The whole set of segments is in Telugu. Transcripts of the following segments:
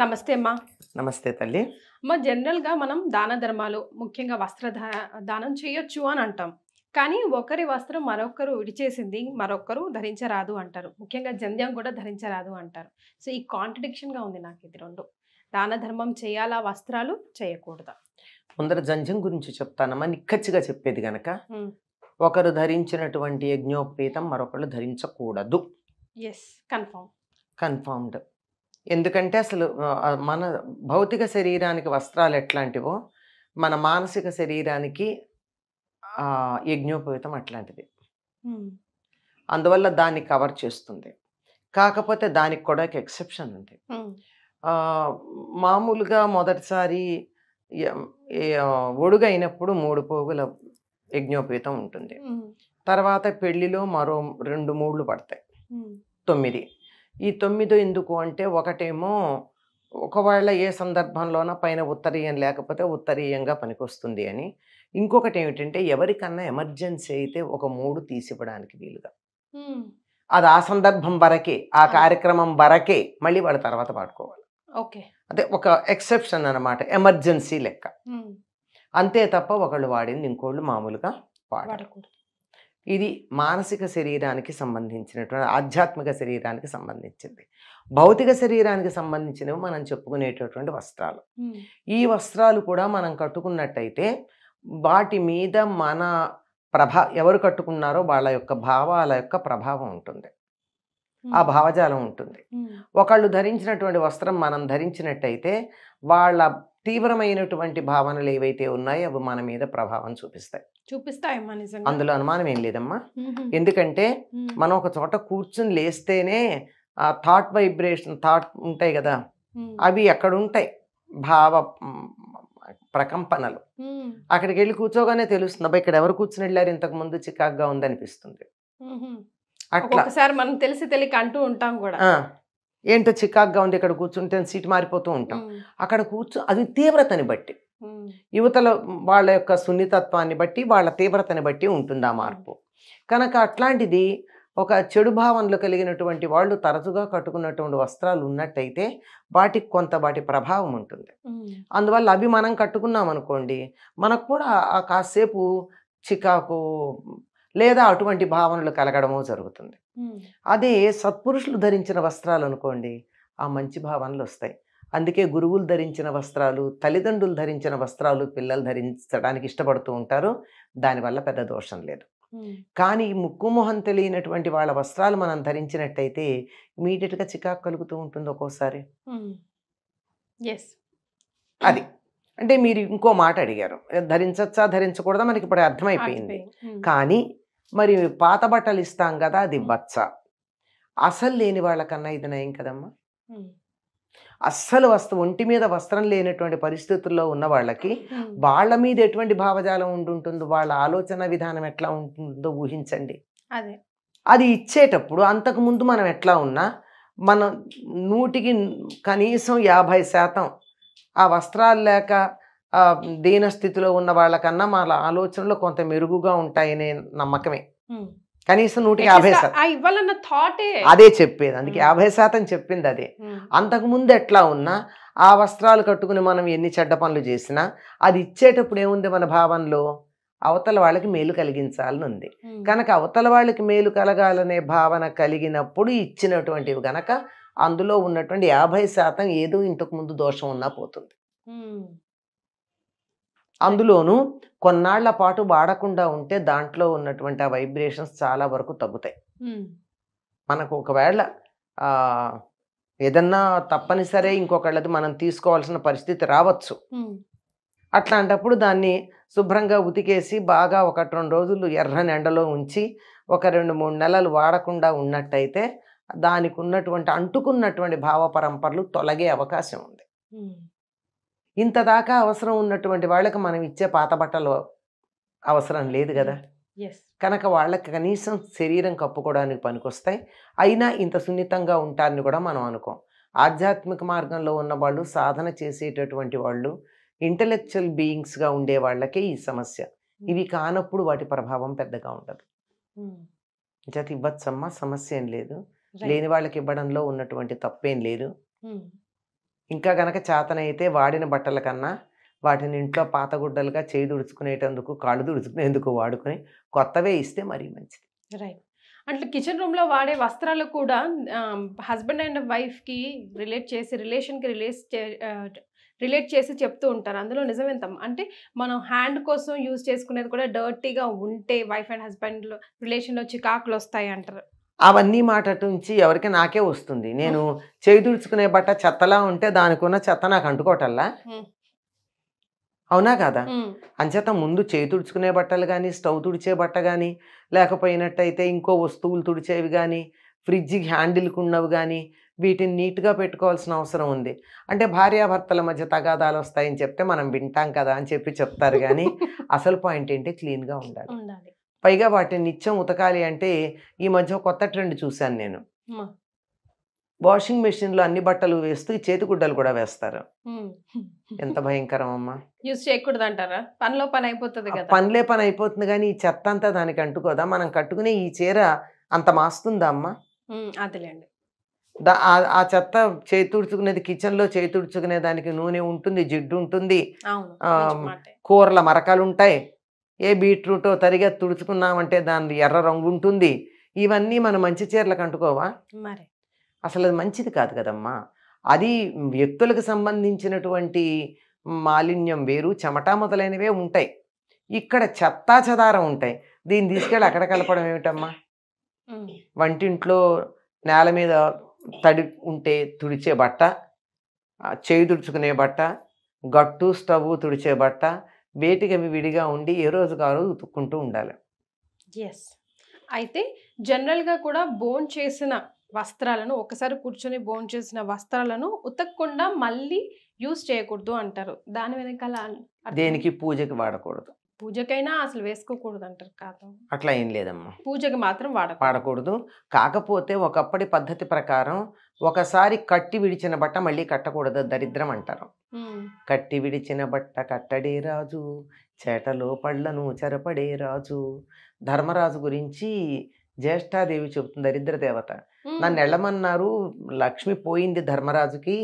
నమస్తే అమ్మా నమస్తే తల్లి అమ్మా జనరల్గా మనం దాన ధర్మాలు ముఖ్యంగా వస్త్ర దానం చేయొచ్చు అని అంటాం కానీ ఒకరి వస్త్రం మరొకరు విడిచేసింది మరొకరు ధరించరాదు అంటారు ముఖ్యంగా జంధ్యం కూడా ధరించరాదు అంటారు సో ఈ కాంట్రడిక్షన్గా ఉంది నాకు ఇది రెండు దాన ధర్మం చేయాలా వస్త్రాలు చేయకూడదా ముందర జంధ్యం గురించి చెప్తానమ్మా నిక్కచ్చిగా చెప్పేది గనక ఒకరు ధరించినటువంటి యజ్ఞోపేతం మరొకరు ధరించకూడదు ఎస్ కన్ఫామ్ కన్ఫామ్డ్ ఎందుకంటే అసలు మన భౌతిక శరీరానికి వస్త్రాలు ఎట్లాంటివో మన మానసిక శరీరానికి యజ్ఞోపవితం అట్లాంటిది అందువల్ల దాన్ని కవర్ చేస్తుంది కాకపోతే దానికి కూడా ఒక ఎక్సెప్షన్ ఉంది మామూలుగా మొదటిసారి ఒడుగైనప్పుడు మూడు పోగుల యజ్ఞోపేతం ఉంటుంది తర్వాత పెళ్లిలో మరో రెండు మూడు పడతాయి తొమ్మిది ఈ తొమ్మిదో ఎందుకు అంటే ఒకటేమో ఒకవేళ ఏ సందర్భంలోనో పైన ఉత్తరీయం లేకపోతే ఉత్తరీయంగా పనికొస్తుంది అని ఇంకొకటి ఏమిటంటే ఎవరికన్నా ఎమర్జెన్సీ అయితే ఒక మూడు తీసివ్వడానికి వీలుగా అది ఆ సందర్భం వరకే ఆ కార్యక్రమం వరకే మళ్ళీ వాళ్ళ తర్వాత పాడుకోవాలి ఓకే అదే ఒక ఎక్సెప్షన్ అనమాట ఎమర్జెన్సీ లెక్క అంతే తప్ప ఒకళ్ళు వాడింది ఇంకోళ్ళు మామూలుగా వాడకూడదు ఇది మానసిక శరీరానికి సంబంధించినటువంటి ఆధ్యాత్మిక శరీరానికి సంబంధించింది భౌతిక శరీరానికి సంబంధించినవి మనం చెప్పుకునేటటువంటి వస్త్రాలు ఈ వస్త్రాలు కూడా మనం కట్టుకున్నట్టయితే వాటి మీద మన ప్రభా ఎవరు కట్టుకున్నారో వాళ్ళ యొక్క భావాల యొక్క ప్రభావం ఉంటుంది ఆ భావజాలం ఉంటుంది ఒకళ్ళు ధరించినటువంటి వస్త్రం మనం ధరించినట్టయితే వాళ్ళ తీవ్రమైనటువంటి భావనలు ఏవైతే ఉన్నాయో అవి మన మీద ప్రభావం చూపిస్తాయి చూపిస్తాయమ్మా అందులో అనుమానం ఏం లేదమ్మా ఎందుకంటే మనం ఒక చోట కూర్చుని లేస్తేనే ఆ థాట్ వైబ్రేషన్ థాట్ ఉంటాయి కదా అవి ఎక్కడుంటాయి భావ ప్రకంపనలు అక్కడికి వెళ్ళి కూర్చోగానే తెలుస్తుంది అబ్బా ఇక్కడ ఎవరు కూర్చుని వెళ్ళారు ఇంతకు ముందు చికాగ్గా ఉంది అనిపిస్తుంది అట్లా మనం తెలిసి తెలియక అంటూ ఉంటాం కూడా ఏంటో చికాక్గా ఉంది ఇక్కడ కూర్చుంటే సీట్ మారిపోతూ ఉంటాం అక్కడ కూర్చు అది తీవ్రతని బట్టి యువతల వాళ్ళ యొక్క సున్నితత్వాన్ని బట్టి వాళ్ళ తీవ్రతని బట్టి ఉంటుంది ఆ మార్పు కనుక అట్లాంటిది ఒక చెడు భావనలు కలిగినటువంటి వాళ్ళు తరచుగా కట్టుకున్నటువంటి వస్త్రాలు ఉన్నట్టయితే వాటికి కొంత వాటి ప్రభావం ఉంటుంది అందువల్ల అవి మనం కట్టుకున్నాం అనుకోండి మనకు కూడా కాసేపు చికాకు లేదా అటువంటి భావనలు కలగడము జరుగుతుంది అదే సత్పురుషులు ధరించిన వస్త్రాలు అనుకోండి ఆ మంచి భావనలు వస్తాయి అందుకే గురువులు ధరించిన వస్త్రాలు తల్లిదండ్రులు ధరించిన వస్త్రాలు పిల్లలు ధరించడానికి ఇష్టపడుతూ ఉంటారు దానివల్ల పెద్ద దోషం లేదు కానీ ముక్కు మొహం తెలియనటువంటి వాళ్ళ వస్త్రాలు మనం ధరించినట్టయితే ఇమీడియట్గా చికాకు కలుగుతూ ఉంటుంది ఒక్కోసారి ఎస్ అది అంటే మీరు ఇంకో మాట అడిగారు ధరించచ్చా ధరించకూడదా మనకి ఇప్పుడు అర్థమైపోయింది కానీ మరి పాత బట్టలు ఇస్తాం కదా అది బచ్చ అసలు లేని వాళ్ళకన్నా ఇది నయం కదమ్మా అస్సలు వస్తు ఒంటి మీద వస్త్రం లేనటువంటి పరిస్థితుల్లో ఉన్న వాళ్ళకి వాళ్ళ మీద ఎటువంటి భావజాలం ఉండుంటుందో వాళ్ళ ఆలోచన విధానం ఎట్లా ఉంటుందో ఊహించండి అదే అది ఇచ్చేటప్పుడు అంతకుముందు మనం ఎట్లా ఉన్నా మనం నూటికి కనీసం యాభై శాతం ఆ వస్త్రాలు లేక దీన స్థితిలో ఉన్న వాళ్ళకన్నా మా ఆలోచనలు కొంత మెరుగుగా ఉంటాయనే నమ్మకమే కనీసం నూట యాభై శాతం అదే చెప్పేది అందుకే యాభై శాతం చెప్పింది అదే అంతకుముందు ఎట్లా ఉన్నా ఆ వస్త్రాలు కట్టుకుని మనం ఎన్ని చెడ్డ పనులు చేసినా అది ఇచ్చేటప్పుడు ఏముంది మన భావనలో అవతల వాళ్ళకి మేలు కలిగించాలని ఉంది కనుక అవతల వాళ్ళకి మేలు కలగాలనే భావన కలిగినప్పుడు ఇచ్చినటువంటివి గనక అందులో ఉన్నటువంటి యాభై శాతం ఏదో ఇంతకు ముందు దోషం ఉన్నా పోతుంది అందులోనూ కొన్నాళ్ల పాటు వాడకుండా ఉంటే దాంట్లో ఉన్నటువంటి ఆ వైబ్రేషన్స్ చాలా వరకు తగ్గుతాయి మనకు ఒకవేళ ఏదన్నా తప్పనిసరే ఇంకొకళ్ళది మనం తీసుకోవాల్సిన పరిస్థితి రావచ్చు అట్లాంటప్పుడు దాన్ని శుభ్రంగా ఉతికేసి బాగా ఒకటి రెండు రోజులు ఎర్రని ఎండలో ఉంచి ఒక రెండు మూడు నెలలు వాడకుండా ఉన్నట్టయితే దానికి ఉన్నటువంటి అంటుకున్నటువంటి భావ పరంపరలు తొలగే అవకాశం ఉంది ఇంత దాకా అవసరం ఉన్నటువంటి వాళ్ళకి మనం ఇచ్చే పాత బట్టలు అవసరం లేదు కదా కనుక వాళ్ళకి కనీసం శరీరం కప్పుకోవడానికి పనికొస్తాయి అయినా ఇంత సున్నితంగా ఉంటారని కూడా మనం అనుకోం ఆధ్యాత్మిక మార్గంలో ఉన్న వాళ్ళు సాధన చేసేటటువంటి వాళ్ళు ఇంటలెక్చువల్ బీయింగ్స్గా ఉండే వాళ్ళకే ఈ సమస్య hmm. ఇవి కానప్పుడు వాటి ప్రభావం పెద్దగా ఉండదు చేత hmm. ఇవ్వచ్చమ్మా సమస్య ఏం లేదు లేని వాళ్ళకి ఇవ్వడంలో ఉన్నటువంటి తప్పేం లేదు hmm. ఇంకా గనక చేతనైతే వాడిన బట్టల కన్నా వాటిని ఇంట్లో పాత గుడ్డలుగా చేయి దుడుచుకునేటందుకు కాళ్ళు దుడుచుకునేందుకు వాడుకొని కొత్తవే ఇస్తే మరీ మంచిది రైట్ అట్లా కిచెన్ రూమ్లో వాడే వస్త్రాలు కూడా హస్బెండ్ అండ్ వైఫ్కి రిలేట్ చేసి రిలేషన్కి చే రిలేట్ చేసి చెప్తూ ఉంటారు అందులో నిజం అంటే మనం హ్యాండ్ కోసం యూజ్ చేసుకునేది కూడా డర్టీగా ఉంటే వైఫ్ అండ్ హస్బెండ్లో రిలేషన్లో చికాకులు వస్తాయి అంటారు అవన్నీ మాట నుంచి ఎవరికి నాకే వస్తుంది నేను చేయిదుడుచుకునే బట్ట చెత్తలా ఉంటే దానికి ఉన్న చెత్త నాకు అంటుకోవటల్లా అవునా కదా అంచేత ముందు చేయి తుడుచుకునే బట్టలు కానీ స్టవ్ తుడిచే బట్ట కానీ లేకపోయినట్టయితే ఇంకో వస్తువులు తుడిచేవి కానీ ఫ్రిడ్జ్ హ్యాండిల్కి ఉన్నవి కానీ వీటిని నీట్గా పెట్టుకోవాల్సిన అవసరం ఉంది అంటే భార్యాభర్తల మధ్య తగాదాలు వస్తాయని చెప్తే మనం వింటాం కదా అని చెప్పి చెప్తారు కానీ అసలు పాయింట్ ఏంటి క్లీన్గా ఉండాలి పైగా వాటిని నిత్యం ఉతకాలి అంటే ఈ మధ్య కొత్త ట్రెండ్ చూశాను నేను వాషింగ్ మెషిన్ లో అన్ని బట్టలు వేస్తూ చేతి గుడ్డలు కూడా వేస్తారు ఎంత భయంకరం అమ్మా యూజ్ చేయకూడదు అంటారా పనిలో పని అయిపోతుంది కదా పనిలే పని అయిపోతుంది కానీ ఈ చెత్త అంతా దానికి అంటుకోదా మనం కట్టుకునే ఈ చీర అంత మాస్తుందా అమ్మా అదిలేండి ఆ చెత్త చేతుడుచుకునేది కిచెన్ లో చేతుడుచుకునే దానికి నూనె ఉంటుంది జిడ్డు ఉంటుంది కూరల మరకలు ఉంటాయి ఏ బీట్రూటో తరిగా తుడుచుకున్నామంటే దాని ఎర్ర రంగు ఉంటుంది ఇవన్నీ మనం మంచి చీరలకు అంటుకోవా మరి అసలు అది మంచిది కాదు కదమ్మా అది వ్యక్తులకు సంబంధించినటువంటి మాలిన్యం వేరు చెమట మొదలైనవే ఉంటాయి ఇక్కడ చెత్తా చెదారం ఉంటాయి దీన్ని తీసుకెళ్ళి అక్కడ కలపడం ఏమిటమ్మా వంటింట్లో నేల మీద తడి ఉంటే తుడిచే బట్ట చేయి తుడుచుకునే బట్ట గట్టు స్టవ్ తుడిచే బట్ట వేటికవి విడిగా ఉండి ఏ రోజు కారు ఉతుక్కుంటూ ఉండాలి ఎస్ అయితే జనరల్గా కూడా బోన్ చేసిన వస్త్రాలను ఒకసారి కూర్చొని బోన్ చేసిన వస్త్రాలను ఉతకకుండా మళ్ళీ యూస్ చేయకూడదు అంటారు దాని వెనకాల దేనికి పూజకి వాడకూడదు పూజకైనా అసలు వేసుకోకూడదు అంటారు కాదు అట్లా ఏం లేదమ్మా పూజకి మాత్రం వాడ వాడకూడదు కాకపోతే ఒకప్పటి పద్ధతి ప్రకారం ఒకసారి కట్టి విడిచిన బట్ట మళ్ళీ కట్టకూడదు దరిద్రం అంటారు కట్టి విడిచిన బట్ట కట్టడే రాజు చేటలో పళ్ళను చెరపడే రాజు ధర్మరాజు గురించి జ్యేష్ఠాదేవి చెబుతుంది దరిద్ర దేవత నన్ను వెళ్ళమన్నారు లక్ష్మి పోయింది ధర్మరాజుకి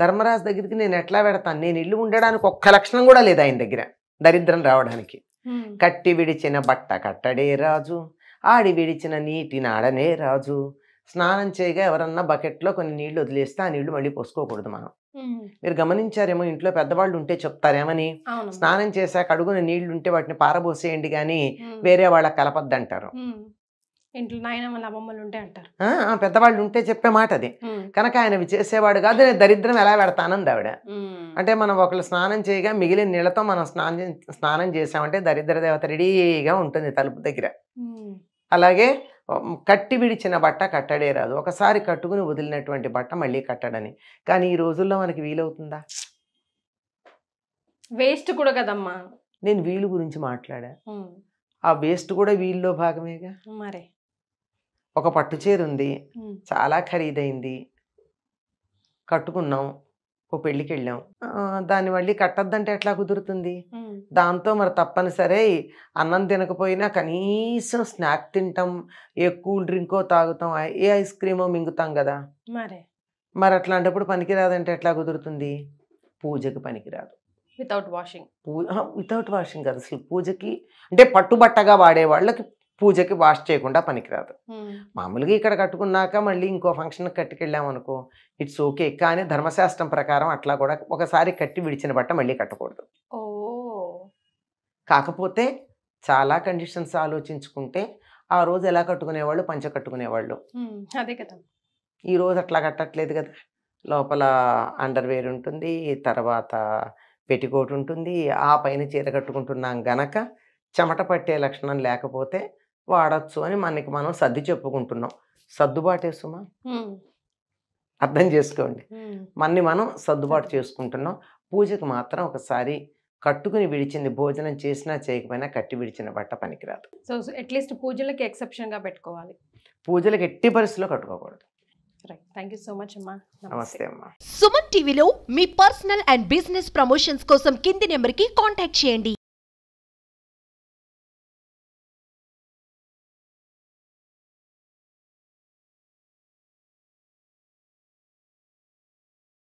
ధర్మరాజు దగ్గరికి నేను ఎట్లా పెడతాను నేను ఇల్లు ఉండడానికి ఒక్క లక్షణం కూడా లేదు ఆయన దగ్గర దరిద్రం రావడానికి కట్టి విడిచిన బట్ట కట్టడే రాజు ఆడి విడిచిన నీటి నాడనే రాజు స్నానం చేయగా ఎవరన్నా బకెట్లో కొన్ని నీళ్లు వదిలేస్తే ఆ నీళ్లు మళ్ళీ పోసుకోకూడదు మనం మీరు గమనించారేమో ఇంట్లో పెద్దవాళ్ళు ఉంటే చెప్తారేమని స్నానం చేశాక అడుగున నీళ్లు ఉంటే వాటిని పారబోసేయండి కానీ వేరే వాళ్ళకి కలపద్దంటారు ఉంటే పెద్దవాళ్ళు ఉంటే చెప్పే మాట అది కనుక ఆయన చేసేవాడు కాదు నేను దరిద్రం ఎలా పెడతానంది ఆవిడ అంటే మనం ఒకళ్ళు స్నానం చేయగా మిగిలిన నీళ్ళతో మనం స్నానం స్నానం చేసామంటే దరిద్ర దేవత రెడీగా ఉంటుంది తలుపు దగ్గర అలాగే కట్టి విడిచిన బట్ట కట్టడే రాదు ఒకసారి కట్టుకుని వదిలినటువంటి బట్ట మళ్ళీ కట్టడని కానీ ఈ రోజుల్లో మనకి వీలవుతుందా వేస్ట్ కూడా కదమ్మా నేను వీలు గురించి మాట్లాడా ఆ వేస్ట్ కూడా వీల్లో భాగమేగా మరే ఒక పట్టు చీర ఉంది చాలా ఖరీదైంది కట్టుకున్నాం ఓ పెళ్ళికి వెళ్ళాం దాన్ని మళ్ళీ కట్టద్దంటే ఎట్లా కుదురుతుంది దాంతో మరి తప్పనిసరి అన్నం తినకపోయినా కనీసం స్నాక్ తింటాం ఏ కూల్ డ్రింకో తాగుతాం ఏ ఐస్ క్రీమో మింగుతాం కదా మరి మరి అట్లాంటప్పుడు పనికిరాదంటే ఎట్లా కుదురుతుంది పూజకి పనికిరాదు వితౌట్ వాషింగ్ పూ వితౌట్ వాషింగ్ కాదు అసలు పూజకి అంటే పట్టుబట్టగా వాడే వాళ్ళకి పూజకి వాష్ చేయకుండా పనికిరాదు మామూలుగా ఇక్కడ కట్టుకున్నాక మళ్ళీ ఇంకో ఫంక్షన్కి అనుకో ఇట్స్ ఓకే కానీ ధర్మశాస్త్రం ప్రకారం అట్లా కూడా ఒకసారి కట్టి విడిచిన బట్ట మళ్ళీ కట్టకూడదు కాకపోతే చాలా కండిషన్స్ ఆలోచించుకుంటే ఆ రోజు ఎలా కట్టుకునేవాళ్ళు పంచ కట్టుకునేవాళ్ళు అదే కదా ఈ రోజు అట్లా కట్టట్లేదు కదా లోపల అండర్వేర్ ఉంటుంది తర్వాత పెట్టికోట్ ఉంటుంది ఆ పైన చీర కట్టుకుంటున్నాం గనక చెమట పట్టే లక్షణం లేకపోతే వాడచ్చు అని మనకి మనం సర్ది చెప్పుకుంటున్నాం సర్దుబాటే సుమా అర్థం చేసుకోండి మన్ని మనం సర్దుబాటు చేసుకుంటున్నాం పూజకు మాత్రం ఒకసారి కట్టుకుని విడిచింది భోజనం చేసినా చేయకపోయినా కట్టి విడిచిన బట్ట పనికిరాదు సో అట్లీస్ట్ పూజలకి ఎక్సెప్షన్గా పెట్టుకోవాలి పూజలకు ఎట్టి పరిస్థితుల్లో కట్టుకోకూడదు థ్యాంక్ యూ సో మచ్ అమ్మా నమస్తే అమ్మా సుమన్ టీవీలో మీ పర్సనల్ అండ్ బిజినెస్ ప్రమోషన్స్ కోసం కింది నెంబర్కి కాంటాక్ట్ చేయండి